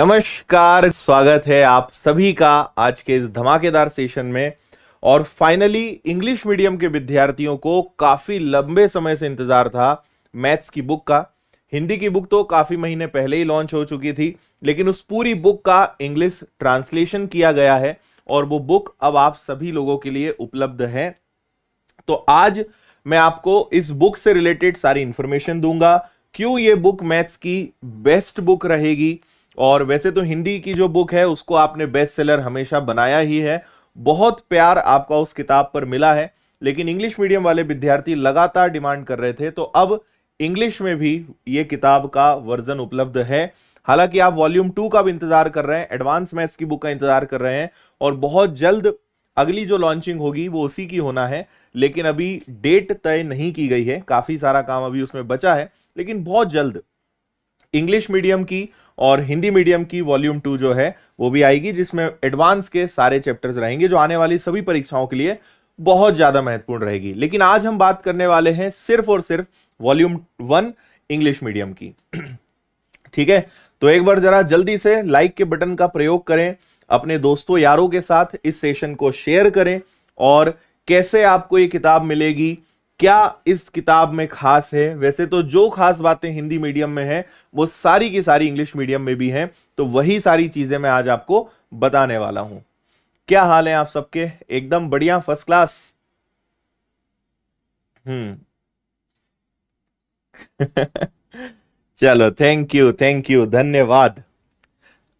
नमस्कार स्वागत है आप सभी का आज के इस धमाकेदार सेशन में और फाइनली इंग्लिश मीडियम के विद्यार्थियों को काफ़ी लंबे समय से इंतज़ार था मैथ्स की बुक का हिंदी की बुक तो काफ़ी महीने पहले ही लॉन्च हो चुकी थी लेकिन उस पूरी बुक का इंग्लिश ट्रांसलेशन किया गया है और वो बुक अब आप सभी लोगों के लिए उपलब्ध है तो आज मैं आपको इस बुक से रिलेटेड सारी इंफॉर्मेशन दूंगा क्यों ये बुक मैथ्स की बेस्ट बुक रहेगी और वैसे तो हिंदी की जो बुक है उसको आपने बेस्ट सेलर हमेशा बनाया ही है बहुत प्यार आपका उस किताब पर मिला है लेकिन इंग्लिश मीडियम वाले विद्यार्थी लगातार डिमांड कर रहे थे तो अब इंग्लिश में भी ये किताब का वर्जन उपलब्ध है हालांकि आप वॉल्यूम टू का भी इंतजार कर रहे हैं एडवांस मैथ्स की बुक का इंतजार कर रहे हैं और बहुत जल्द अगली जो लॉन्चिंग होगी वो उसी की होना है लेकिन अभी डेट तय नहीं की गई है काफी सारा काम अभी उसमें बचा है लेकिन बहुत जल्द इंग्लिश मीडियम की और हिंदी मीडियम की वॉल्यूम टू जो है वो भी आएगी जिसमें एडवांस के सारे चैप्टर्स रहेंगे जो आने वाली सभी परीक्षाओं के लिए बहुत ज्यादा महत्वपूर्ण रहेगी लेकिन आज हम बात करने वाले हैं सिर्फ और सिर्फ वॉल्यूम वन इंग्लिश मीडियम की ठीक है तो एक बार जरा जल्दी से लाइक के बटन का प्रयोग करें अपने दोस्तों यारों के साथ इस सेशन को शेयर करें और कैसे आपको ये किताब मिलेगी क्या इस किताब में खास है वैसे तो जो खास बातें हिंदी मीडियम में है वो सारी की सारी इंग्लिश मीडियम में भी हैं तो वही सारी चीजें मैं आज आपको बताने वाला हूं क्या हाल है आप सबके एकदम बढ़िया फर्स्ट क्लास हम्म चलो थैंक यू थैंक यू धन्यवाद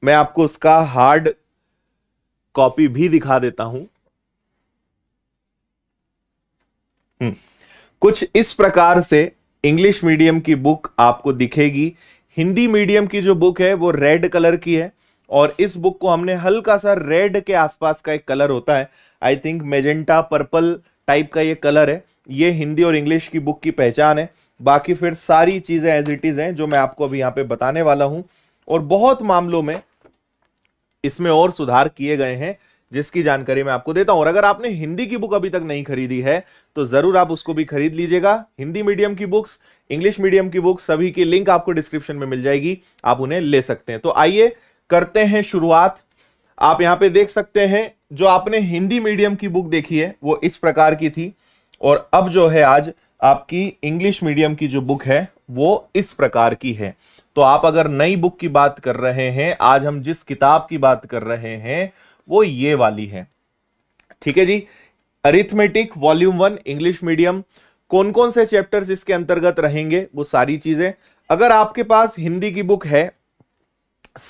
मैं आपको उसका हार्ड कॉपी भी दिखा देता हूं हम्म कुछ इस प्रकार से इंग्लिश मीडियम की बुक आपको दिखेगी हिंदी मीडियम की जो बुक है वो रेड कलर की है और इस बुक को हमने हल्का सा रेड के आसपास का एक कलर होता है I think magenta purple type का ये कलर है ये हिंदी और इंग्लिश की बुक की पहचान है बाकी फिर सारी चीज़ें एज इट इज़ हैं जो मैं आपको अभी यहाँ पे बताने वाला हूँ और बहुत मामलों में इसमें और सुधार किए गए हैं जिसकी जानकारी मैं आपको देता हूं और अगर आपने हिंदी की बुक अभी तक नहीं खरीदी है तो जरूर आप उसको भी खरीद लीजिएगा हिंदी मीडियम की बुक्स इंग्लिश मीडियम की बुक्स सभी की लिंक आपको डिस्क्रिप्शन में मिल जाएगी आप उन्हें ले सकते हैं तो आइए करते हैं शुरुआत आप यहां पे देख सकते हैं जो आपने हिंदी मीडियम की बुक देखी है वो इस प्रकार की थी और अब जो है आज आपकी इंग्लिश मीडियम की जो बुक है वो इस प्रकार की है तो आप अगर नई बुक की बात कर रहे हैं आज हम जिस किताब की बात कर रहे हैं वो ये वाली है ठीक है जी arithmetic volume one English medium कौन कौन से चैप्टर्स इसके अंतर्गत रहेंगे वो सारी चीजें अगर आपके पास हिंदी की बुक है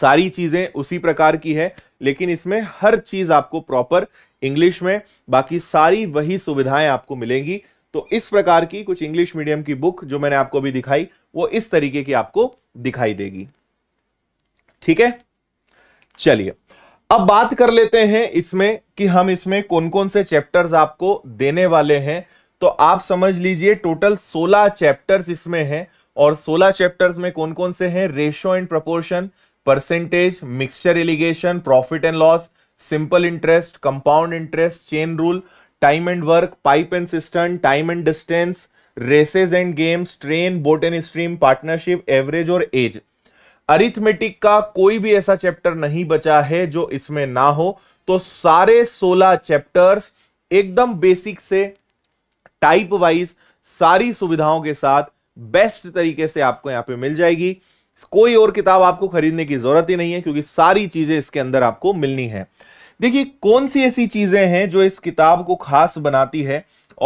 सारी चीजें उसी प्रकार की है लेकिन इसमें हर चीज आपको प्रॉपर इंग्लिश में बाकी सारी वही सुविधाएं आपको मिलेंगी तो इस प्रकार की कुछ इंग्लिश मीडियम की बुक जो मैंने आपको अभी दिखाई वो इस तरीके की आपको दिखाई देगी ठीक है चलिए अब बात कर लेते हैं इसमें कि हम इसमें कौन कौन से चैप्टर्स आपको देने वाले हैं तो आप समझ लीजिए टोटल 16 चैप्टर्स इसमें हैं और 16 चैप्टर्स में कौन कौन से हैं ratio and proportion percentage mixture alligation profit and loss simple interest compound interest chain rule time and work pipe and cistern time and distance races and games train boat and stream partnership average और age arithmetic का कोई भी ऐसा chapter नहीं बचा है जो इसमें ना हो तो सारे 16 चैप्टर्स एकदम बेसिक से टाइप वाइज सारी सुविधाओं के साथ बेस्ट तरीके से आपको यहां पे मिल जाएगी कोई और किताब आपको खरीदने की जरूरत ही नहीं है क्योंकि सारी चीजें इसके अंदर आपको मिलनी है देखिए कौन सी ऐसी चीजें हैं जो इस किताब को खास बनाती है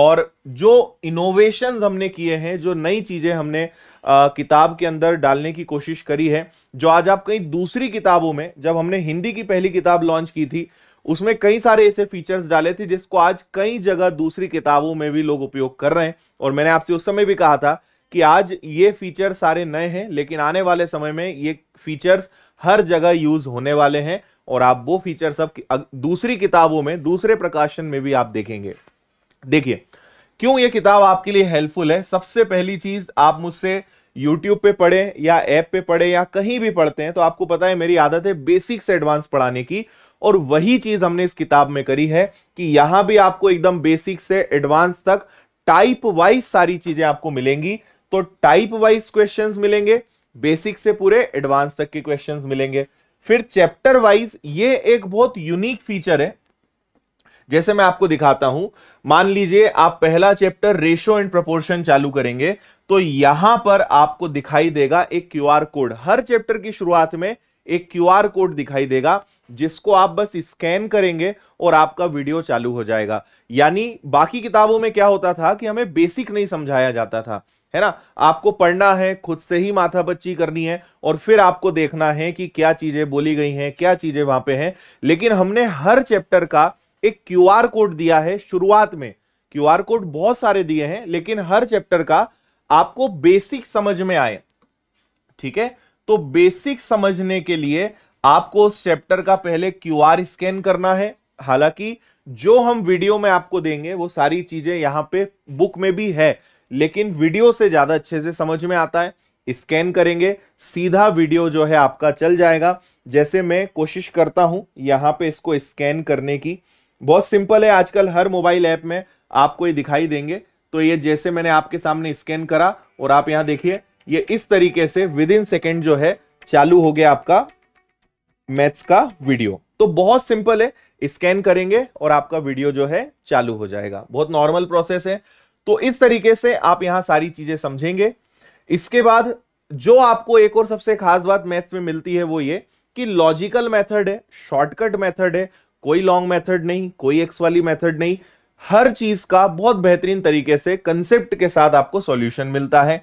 और जो इनोवेशन हमने किए हैं जो नई चीजें हमने आ, किताब के अंदर डालने की कोशिश करी है जो आज आप कई दूसरी किताबों में जब हमने हिंदी की पहली किताब लॉन्च की थी उसमें कई सारे ऐसे फीचर्स डाले थे जिसको आज कई जगह दूसरी किताबों में भी लोग उपयोग कर रहे हैं और मैंने आपसे उस समय भी कहा था कि आज ये फीचर सारे नए हैं लेकिन आने वाले समय में ये फीचर्स हर जगह यूज होने वाले हैं और आप वो फीचर सब दूसरी किताबों में दूसरे प्रकाशन में भी आप देखेंगे देखिए क्यों ये किताब आपके लिए हेल्पफुल है सबसे पहली चीज आप मुझसे यूट्यूब पे पढ़े या ऐप पे पढ़े या कहीं भी पढ़ते हैं तो आपको पता है मेरी आदत है बेसिक से एडवांस पढ़ाने की और वही चीज हमने इस किताब में करी है कि यहां भी आपको एकदम बेसिक से एडवांस तक टाइप वाइज सारी चीजें आपको मिलेंगी तो टाइप वाइज क्वेश्चंस मिलेंगे बेसिक से पूरे एडवांस तक के क्वेश्चंस मिलेंगे फिर चैप्टर वाइज ये एक बहुत यूनिक फीचर है जैसे मैं आपको दिखाता हूं मान लीजिए आप पहला चैप्टर रेशो एंड प्रपोर्शन चालू करेंगे तो यहां पर आपको दिखाई देगा एक क्यूआर कोड हर चैप्टर की शुरुआत में एक क्यूआर कोड दिखाई देगा जिसको आप बस स्कैन करेंगे और आपका वीडियो चालू हो जाएगा यानी बाकी किताबों में क्या होता था कि हमें बेसिक नहीं समझाया जाता था है ना आपको पढ़ना है खुद से ही माथा बच्ची करनी है और फिर आपको देखना है कि क्या चीजें बोली गई हैं क्या चीजें वहां पे हैं लेकिन हमने हर चैप्टर का एक क्यूआर कोड दिया है शुरुआत में क्यूआर कोड बहुत सारे दिए हैं लेकिन हर चैप्टर का आपको बेसिक समझ में आए ठीक है तो बेसिक समझने के लिए आपको उस चैप्टर का पहले क्यूआर स्कैन करना है हालांकि जो हम वीडियो में आपको देंगे वो सारी चीजें यहां पे बुक में भी है लेकिन वीडियो से ज्यादा अच्छे से समझ में आता है स्कैन करेंगे सीधा वीडियो जो है आपका चल जाएगा जैसे मैं कोशिश करता हूं यहां पे इसको स्कैन करने की बहुत सिंपल है आजकल हर मोबाइल ऐप में आपको ये दिखाई देंगे तो ये जैसे मैंने आपके सामने स्कैन करा और आप यहां देखिए ये इस तरीके से विद इन सेकेंड जो है चालू हो गया आपका मैथ्स का वीडियो तो बहुत सिंपल है स्कैन करेंगे और आपका वीडियो जो है चालू हो जाएगा बहुत नॉर्मल प्रोसेस है तो इस तरीके से आप यहां सारी चीजें समझेंगे इसके बाद जो आपको एक और सबसे खास बात मैथ्स में मिलती है वो ये कि लॉजिकल मेथड है शॉर्टकट मेथड है कोई लॉन्ग मेथड नहीं कोई एक्स वाली मेथड नहीं हर चीज का बहुत बेहतरीन तरीके से कंसेप्ट के साथ आपको सॉल्यूशन मिलता है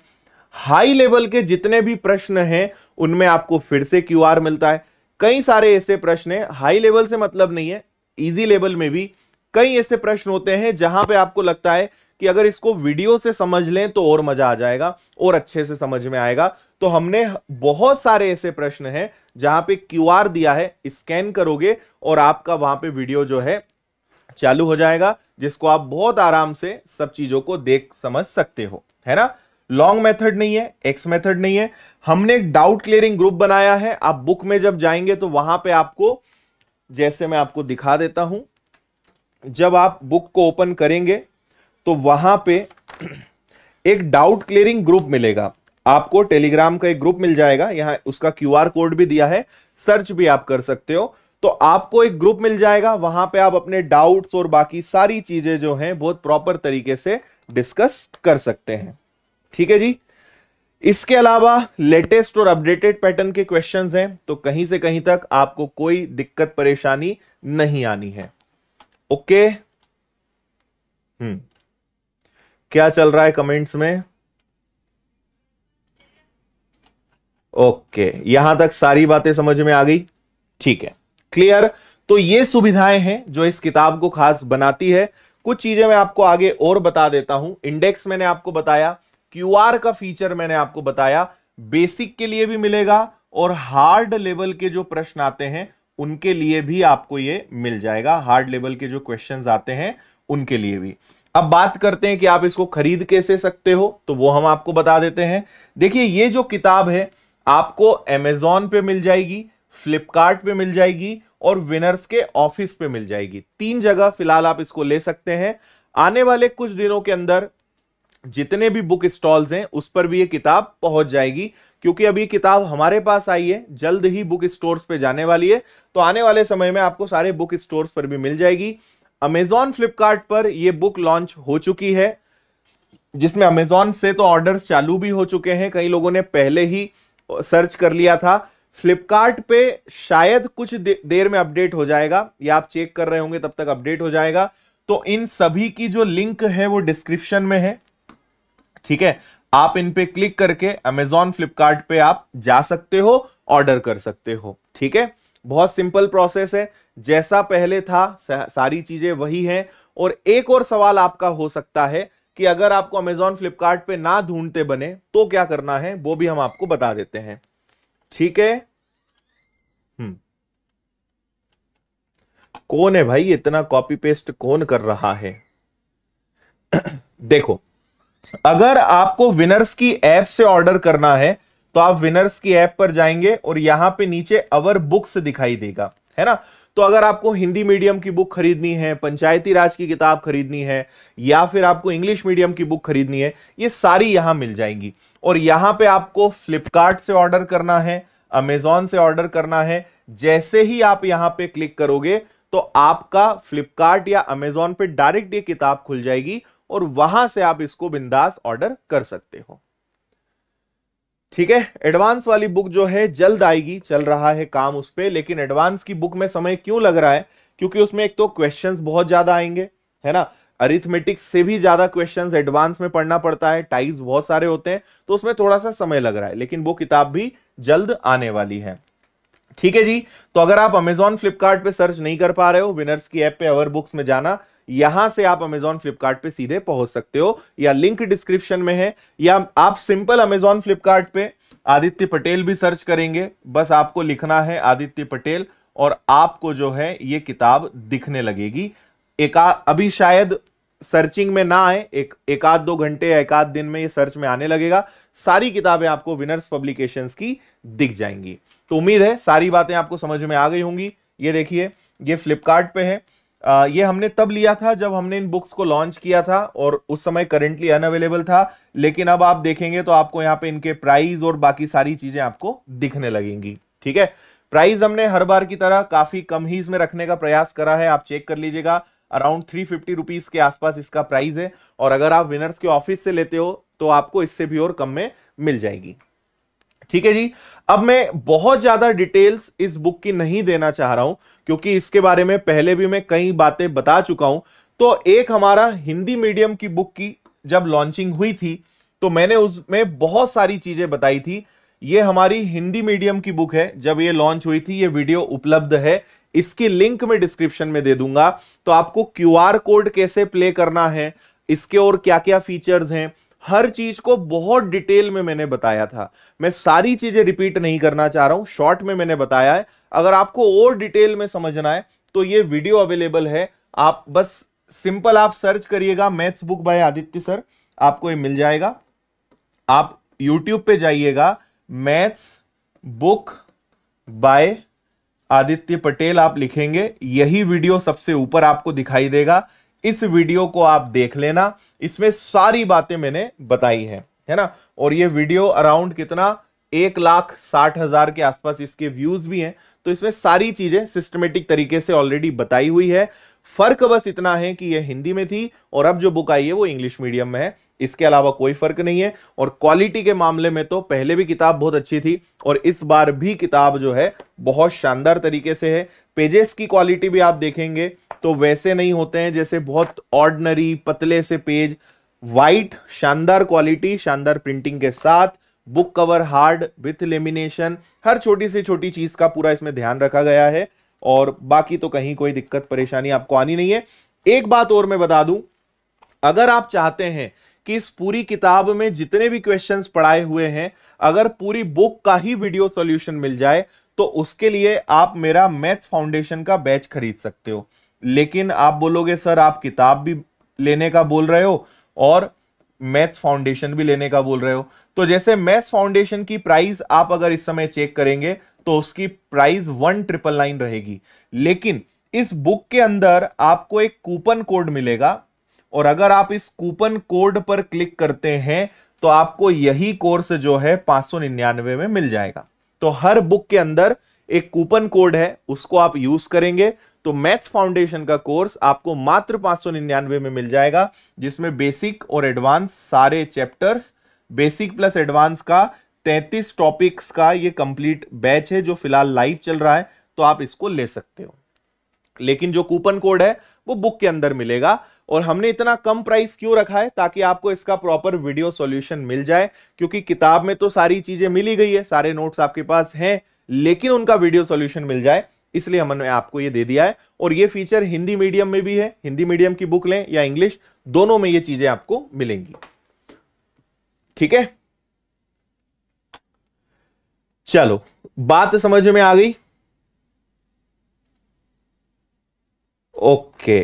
हाई लेवल के जितने भी प्रश्न हैं उनमें आपको फिर से क्यू आर मिलता है कई सारे ऐसे प्रश्न है हाई लेवल से मतलब नहीं है इजी लेवल में भी कई ऐसे प्रश्न होते हैं जहां पर आपको लगता है कि अगर इसको वीडियो से समझ लें तो और मजा आ जाएगा और अच्छे से समझ में आएगा तो हमने बहुत सारे ऐसे प्रश्न हैं जहां पे क्यूआर दिया है स्कैन करोगे और आपका वहां पे वीडियो जो है चालू हो जाएगा जिसको आप बहुत आराम से सब चीजों को देख समझ सकते हो है ना लॉन्ग मेथड नहीं है एक्स मेथड नहीं है हमने एक डाउट क्लियरिंग ग्रुप बनाया है आप बुक में जब जाएंगे तो वहां पे आपको जैसे मैं आपको दिखा देता हूं जब आप बुक को ओपन करेंगे तो वहां पे एक डाउट क्लियरिंग ग्रुप मिलेगा आपको टेलीग्राम का एक ग्रुप मिल जाएगा यहां उसका क्यूआर कोड भी दिया है सर्च भी आप कर सकते हो तो आपको एक ग्रुप मिल जाएगा वहां पे आप अपने डाउट्स और बाकी सारी चीजें जो हैं बहुत प्रॉपर तरीके से डिस्कस कर सकते हैं ठीक है जी इसके अलावा लेटेस्ट और अपडेटेड पैटर्न के क्वेश्चंस हैं तो कहीं से कहीं तक आपको कोई दिक्कत परेशानी नहीं आनी है ओके हम्म क्या चल रहा है कमेंट्स में ओके यहां तक सारी बातें समझ में आ गई ठीक है क्लियर तो ये सुविधाएं हैं जो इस किताब को खास बनाती है कुछ चीजें मैं आपको आगे और बता देता हूं इंडेक्स मैंने आपको बताया क्यूआर का फीचर मैंने आपको बताया बेसिक के लिए भी मिलेगा और हार्ड लेवल के जो प्रश्न आते हैं उनके लिए भी आपको ये मिल जाएगा हार्ड लेवल के जो क्वेश्चंस आते हैं उनके लिए भी अब बात करते हैं कि आप इसको खरीद कैसे सकते हो तो वो हम आपको बता देते हैं देखिए ये जो किताब है आपको एमेजोन पे मिल जाएगी फ्लिपकार्ट पे मिल जाएगी और विनर्स के ऑफिस पे मिल जाएगी तीन जगह फिलहाल आप इसको ले सकते हैं आने वाले कुछ दिनों के अंदर जितने भी बुक स्टॉल्स हैं उस पर भी ये किताब पहुंच जाएगी क्योंकि अभी किताब हमारे पास आई है जल्द ही बुक स्टोर्स पे जाने वाली है तो आने वाले समय में आपको सारे बुक स्टोर्स पर भी मिल जाएगी अमेजॉन फ्लिपकार्ट पर यह बुक लॉन्च हो चुकी है जिसमें अमेजॉन से तो ऑर्डर्स चालू भी हो चुके हैं कई लोगों ने पहले ही सर्च कर लिया था फ्लिपकार्ट पे शायद कुछ दे, देर में अपडेट हो जाएगा या आप चेक कर रहे होंगे तब तक अपडेट हो जाएगा तो इन सभी की जो लिंक है वो डिस्क्रिप्शन में है ठीक है आप इन पे क्लिक करके अमेजॉन फ्लिपकार्ट पे आप जा सकते हो ऑर्डर कर सकते हो ठीक है बहुत सिंपल प्रोसेस है जैसा पहले था सारी चीजें वही हैं और एक और सवाल आपका हो सकता है कि अगर आपको अमेजॉन फ्लिपकार्ट पे ना ढूंढते बने तो क्या करना है वो भी हम आपको बता देते हैं ठीक है हम्म। कौन है भाई इतना कॉपी पेस्ट कौन कर रहा है देखो अगर आपको विनर्स की ऐप से ऑर्डर करना है तो आप विनर्स की ऐप पर जाएंगे और यहां पे नीचे अवर बुक्स दिखाई देगा है ना तो अगर आपको हिंदी मीडियम की बुक खरीदनी है पंचायती राज की किताब खरीदनी है या फिर आपको इंग्लिश मीडियम की बुक खरीदनी है ये सारी यहां मिल जाएंगी और यहां पे आपको फ्लिपकार्ट से ऑर्डर करना है अमेजॉन से ऑर्डर करना है जैसे ही आप यहां पे क्लिक करोगे तो आपका फ्लिपकार्ट या अमेजॉन पे डायरेक्ट ये किताब खुल जाएगी और वहां से आप इसको बिंदास ऑर्डर कर सकते हो ठीक है एडवांस वाली बुक जो है जल्द आएगी चल रहा है काम उस पर लेकिन एडवांस की बुक में समय क्यों लग रहा है क्योंकि उसमें एक तो क्वेश्चंस बहुत ज्यादा आएंगे है ना अरिथमेटिक्स से भी ज्यादा क्वेश्चंस एडवांस में पढ़ना पड़ता है टाइप्स बहुत सारे होते हैं तो उसमें थोड़ा सा समय लग रहा है लेकिन वो किताब भी जल्द आने वाली है ठीक है जी तो अगर आप अमेजॉन फ्लिपकार्ट सर्च नहीं कर पा रहे हो विनर्स की ऐप पे अवर बुक्स में जाना यहां से आप अमेजॉन फ्लिपकार्ट सीधे पहुंच सकते हो या लिंक डिस्क्रिप्शन में है या आप simple Amazon Flipkart Aditya Patel भी सर्च करेंगे बस आपको लिखना है आदित्य पटेल और आपको जो है ये किताब दिखने लगेगी एक अभी शायद सर्चिंग में ना आए एक एकाद आध दो घंटे या एक आध दिन में ये सर्च में आने लगेगा सारी किताबें आपको विनर्स पब्लिकेशंस की दिख जाएंगी तो उम्मीद है सारी बातें आपको समझ में आ गई होंगी ये देखिए ये फ्लिपकार्ट है ये हमने तब लिया था जब हमने इन बुक्स को लॉन्च किया था और उस समय करेंटली अनअवेलेबल था लेकिन अब आप देखेंगे तो आपको यहाँ पे इनके प्राइस और बाकी सारी चीजें आपको दिखने लगेंगी ठीक है प्राइस हमने हर बार की तरह काफी कम ही इसमें रखने का प्रयास करा है आप चेक कर लीजिएगा अराउंड थ्री फिफ्टी के आसपास इसका प्राइस है और अगर आप विनर्स के ऑफिस से लेते हो तो आपको इससे भी और कम में मिल जाएगी ठीक है जी अब मैं बहुत ज्यादा डिटेल्स इस बुक की नहीं देना चाह रहा हूं क्योंकि इसके बारे में पहले भी मैं कई बातें बता चुका हूं तो एक हमारा हिंदी मीडियम की बुक की जब लॉन्चिंग हुई थी तो मैंने उसमें बहुत सारी चीजें बताई थी ये हमारी हिंदी मीडियम की बुक है जब ये लॉन्च हुई थी ये वीडियो उपलब्ध है इसकी लिंक में डिस्क्रिप्शन में दे दूंगा तो आपको क्यूआर कोड कैसे प्ले करना है इसके और क्या क्या फीचर्स हैं हर चीज को बहुत डिटेल में मैंने बताया था मैं सारी चीजें रिपीट नहीं करना चाह रहा हूं शॉर्ट में मैंने बताया है अगर आपको और डिटेल में समझना है तो ये वीडियो अवेलेबल है आप बस सिंपल आप सर्च करिएगा maths book by Aditya sir आपको ये मिल जाएगा आप यूट्यूब पे जाइएगा maths book by Aditya Patel आप लिखेंगे यही वीडियो सबसे ऊपर आपको दिखाई देगा इस वीडियो को आप देख लेना इसमें सारी बातें मैंने बताई है है ना और ये वीडियो अराउंड कितना एक लाख साठ हजार के आसपास इसके व्यूज भी हैं तो इसमें सारी चीजें सिस्टमेटिक तरीके से ऑलरेडी बताई हुई है फर्क बस इतना है कि यह हिंदी में थी और अब जो बुक आई है वो इंग्लिश मीडियम में है इसके अलावा कोई फर्क नहीं है और क्वालिटी के मामले में तो पहले भी किताब बहुत अच्छी थी और इस बार भी किताब जो है बहुत शानदार तरीके से है पेजेस की क्वालिटी भी आप देखेंगे तो वैसे नहीं होते हैं जैसे बहुत ऑर्डनरी पतले से पेज वाइट शानदार क्वालिटी शानदार प्रिंटिंग के साथ book cover hard with lamination हर छोटी से छोटी चीज का पूरा इसमें ध्यान रखा गया है और बाकी तो कहीं कोई दिक्कत परेशानी आपको आनी नहीं है एक बात और मैं बता दूं अगर आप चाहते हैं कि इस पूरी किताब में जितने भी क्वेश्चंस पढ़ाए हुए हैं अगर पूरी बुक का ही वीडियो सॉल्यूशन मिल जाए तो उसके लिए आप मेरा मैथ्स फाउंडेशन का बैच खरीद सकते हो लेकिन आप बोलोगे सर आप किताब भी लेने का बोल रहे हो और मैथ्स फाउंडेशन भी लेने का बोल रहे हो तो जैसे मैथ्स फाउंडेशन की प्राइस आप अगर इस समय चेक करेंगे तो उसकी प्राइस वन ट्रिपल नाइन रहेगी लेकिन इस बुक के अंदर आपको एक कूपन कोड मिलेगा और अगर आप इस कूपन कोड पर क्लिक करते हैं तो आपको यही कोर्स जो है पांच सौ निन्यानवे में मिल जाएगा तो हर बुक के अंदर एक कूपन कोड है उसको आप यूज करेंगे तो मैथ्स फाउंडेशन का कोर्स आपको मात्र 599 में मिल जाएगा जिसमें बेसिक और एडवांस सारे चैप्टर्स बेसिक प्लस एडवांस का 33 टॉपिक्स का ये कंप्लीट बैच है जो फिलहाल लाइव चल रहा है तो आप इसको ले सकते हो लेकिन जो कूपन कोड है वो बुक के अंदर मिलेगा और हमने इतना कम प्राइस क्यों रखा है ताकि आपको इसका प्रॉपर वीडियो सॉल्यूशन मिल जाए क्योंकि किताब में तो सारी चीजें मिली गई है सारे नोट्स आपके पास हैं लेकिन उनका वीडियो सॉल्यूशन मिल जाए इसलिए हमने आपको ये दे दिया है और ये फीचर हिंदी मीडियम में भी है हिंदी मीडियम की बुक लें या इंग्लिश दोनों में ये चीजें आपको मिलेंगी ठीक है चलो बात समझ में आ गई ओके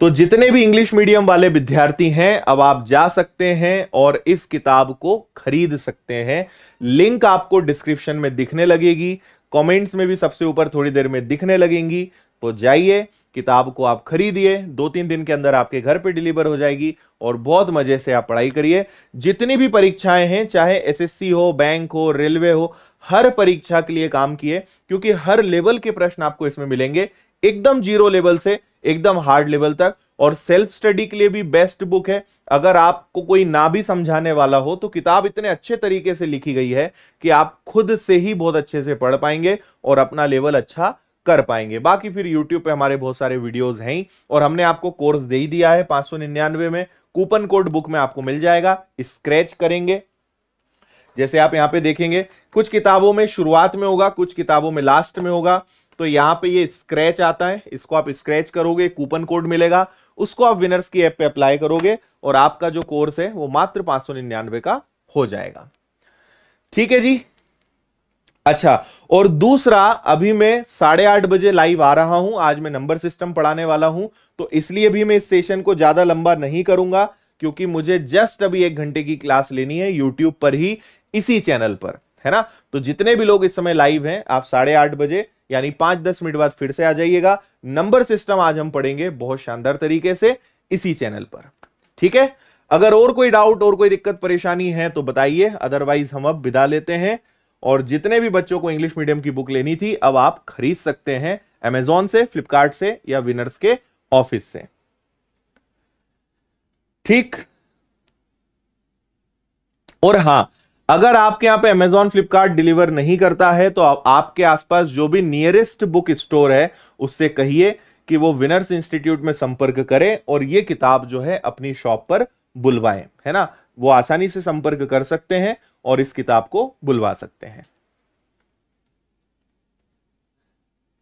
तो जितने भी इंग्लिश मीडियम वाले विद्यार्थी हैं अब आप जा सकते हैं और इस किताब को खरीद सकते हैं लिंक आपको डिस्क्रिप्शन में दिखने लगेगी कमेंट्स में भी सबसे ऊपर थोड़ी देर में दिखने लगेंगी तो जाइए किताब को आप खरीदिए दो तीन दिन के अंदर आपके घर पे डिलीवर हो जाएगी और बहुत मजे से आप पढ़ाई करिए जितनी भी परीक्षाएं हैं चाहे एसएससी हो बैंक हो रेलवे हो हर परीक्षा के लिए काम किए क्योंकि हर लेवल के प्रश्न आपको इसमें मिलेंगे एकदम जीरो लेवल से एकदम हार्ड लेवल तक और सेल्फ स्टडी के लिए भी बेस्ट बुक है अगर आपको कोई ना भी समझाने वाला हो तो किताब इतने अच्छे तरीके से लिखी गई है कि आप खुद से ही बहुत अच्छे से पढ़ पाएंगे और अपना लेवल अच्छा कर पाएंगे बाकी फिर YouTube पे हमारे बहुत सारे वीडियोस हैं और हमने आपको कोर्स दे ही दिया है पांच में कूपन कोड बुक में आपको मिल जाएगा स्क्रेच करेंगे जैसे आप यहाँ पे देखेंगे कुछ किताबों में शुरुआत में होगा कुछ किताबों में लास्ट में होगा तो यहां पे ये स्क्रैच आता है इसको आप स्क्रैच करोगे कूपन कोड मिलेगा उसको आप विनर्स की ऐप पे अप्लाई करोगे और आपका जो कोर्स है वो मात्र पांच सौ निन्यानवे का हो जाएगा ठीक है जी अच्छा और दूसरा अभी मैं साढ़े आठ बजे लाइव आ रहा हूं आज मैं नंबर सिस्टम पढ़ाने वाला हूं तो इसलिए भी मैं इस सेशन को ज्यादा लंबा नहीं करूंगा क्योंकि मुझे जस्ट अभी एक घंटे की क्लास लेनी है यूट्यूब पर ही इसी चैनल पर है ना तो जितने भी लोग इस समय लाइव हैं आप साढ़े आठ बजे यानी पांच दस मिनट बाद फिर से आ जाइएगा नंबर सिस्टम आज हम पढ़ेंगे बहुत शानदार तरीके से इसी चैनल पर ठीक है अगर और कोई डाउट और कोई दिक्कत परेशानी है तो बताइए अदरवाइज हम अब विदा लेते हैं और जितने भी बच्चों को इंग्लिश मीडियम की बुक लेनी थी अब आप खरीद सकते हैं अमेजोन से फ्लिपकार्ट से या विनर्स के ऑफिस से ठीक और हां अगर आपके यहाँ पे अमेजॉन फ्लिपकार्ट डिलीवर नहीं करता है तो आप, आपके आसपास जो भी नियरेस्ट बुक स्टोर है उससे कहिए कि वो विनर्स इंस्टीट्यूट में संपर्क करें और ये किताब जो है अपनी शॉप पर बुलवाएं है ना वो आसानी से संपर्क कर सकते हैं और इस किताब को बुलवा सकते हैं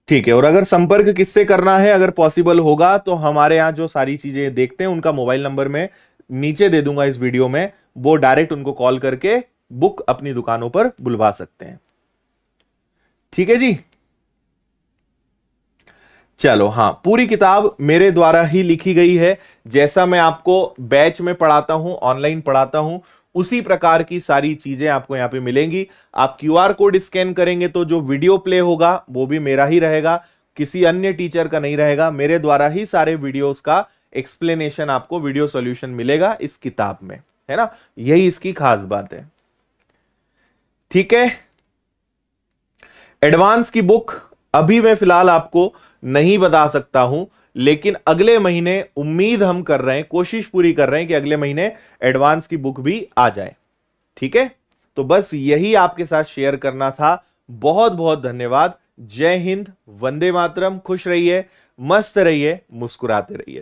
ठीक है और अगर संपर्क किससे करना है अगर पॉसिबल होगा तो हमारे यहाँ जो सारी चीजें देखते हैं उनका मोबाइल नंबर में नीचे दे दूंगा इस वीडियो में वो डायरेक्ट उनको कॉल करके बुक अपनी दुकानों पर बुलवा सकते हैं ठीक है जी चलो हाँ पूरी किताब मेरे द्वारा ही लिखी गई है जैसा मैं आपको बैच में पढ़ाता हूं ऑनलाइन पढ़ाता हूं उसी प्रकार की सारी चीजें आपको यहां पे मिलेंगी आप क्यूआर कोड स्कैन करेंगे तो जो वीडियो प्ले होगा वो भी मेरा ही रहेगा किसी अन्य टीचर का नहीं रहेगा मेरे द्वारा ही सारे वीडियोस का एक्सप्लेनेशन आपको वीडियो सॉल्यूशन मिलेगा इस किताब में है ना यही इसकी खास बात है ठीक है एडवांस की बुक अभी मैं फिलहाल आपको नहीं बता सकता हूं लेकिन अगले महीने उम्मीद हम कर रहे हैं कोशिश पूरी कर रहे हैं कि अगले महीने एडवांस की बुक भी आ जाए ठीक है तो बस यही आपके साथ शेयर करना था बहुत बहुत धन्यवाद जय हिंद वंदे मातरम खुश रहिए मस्त रहिए मुस्कुराते रहिए